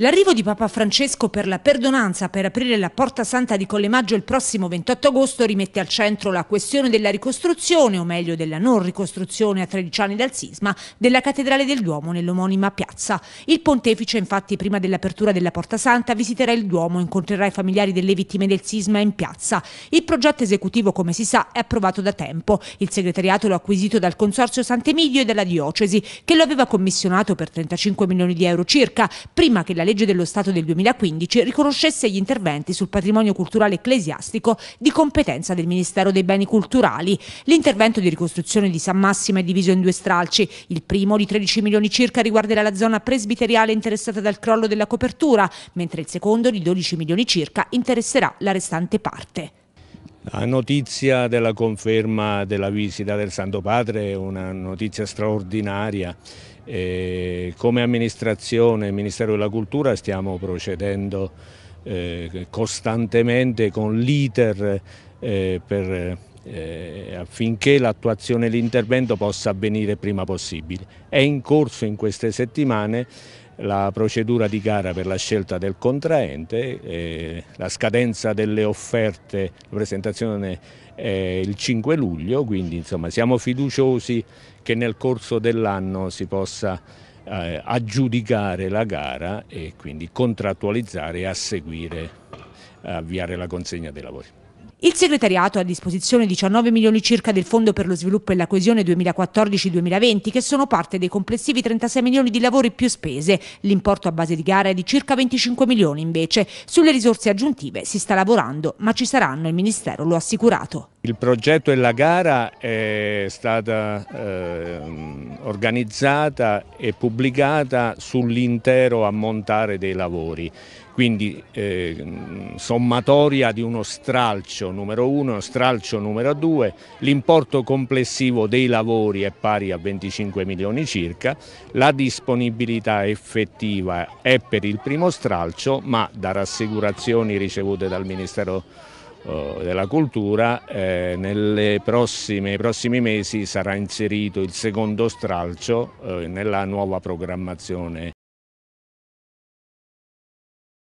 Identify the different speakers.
Speaker 1: L'arrivo di Papa Francesco per la perdonanza per aprire la Porta Santa di Collemaggio il prossimo 28 agosto rimette al centro la questione della ricostruzione, o meglio della non ricostruzione a 13 anni dal sisma, della Cattedrale del Duomo nell'omonima piazza. Il pontefice infatti prima dell'apertura della Porta Santa visiterà il Duomo, e incontrerà i familiari delle vittime del sisma in piazza. Il progetto esecutivo come si sa è approvato da tempo. Il segretariato l'ha acquisito dal Consorzio Sant'Emidio e dalla Diocesi che lo aveva commissionato per 35 milioni di euro circa prima che la legge dello Stato del 2015 riconoscesse gli interventi sul patrimonio culturale ecclesiastico di competenza del Ministero dei Beni Culturali. L'intervento di ricostruzione di San Massimo è diviso in due stralci. Il primo, di 13 milioni circa, riguarderà la zona presbiteriale interessata dal crollo della copertura, mentre il secondo, di 12 milioni circa, interesserà la restante parte.
Speaker 2: La notizia della conferma della visita del Santo Padre è una notizia straordinaria. E come amministrazione, Ministero della Cultura, stiamo procedendo eh, costantemente con l'iter eh, eh, affinché l'attuazione dell'intervento possa avvenire prima possibile. È in corso in queste settimane la procedura di gara per la scelta del contraente, eh, la scadenza delle offerte, la presentazione è eh, il 5 luglio, quindi insomma siamo fiduciosi che nel corso dell'anno si possa eh, aggiudicare la gara e quindi contrattualizzare e a seguire eh, avviare la consegna dei
Speaker 1: lavori. Il segretariato ha a disposizione 19 milioni circa del Fondo per lo sviluppo e la coesione 2014-2020 che sono parte dei complessivi 36 milioni di lavori più spese. L'importo a base di gara è di circa 25 milioni invece. Sulle risorse aggiuntive si sta lavorando, ma ci saranno, il Ministero lo ha assicurato.
Speaker 2: Il progetto e la gara è stata eh, organizzata e pubblicata sull'intero ammontare dei lavori quindi eh, sommatoria di uno stralcio numero 1 e uno stralcio numero 2, l'importo complessivo dei lavori è pari a 25 milioni circa, la disponibilità effettiva è per il primo stralcio ma da rassicurazioni ricevute dal Ministero eh, della cultura eh, nei prossimi mesi sarà inserito il secondo stralcio eh, nella nuova programmazione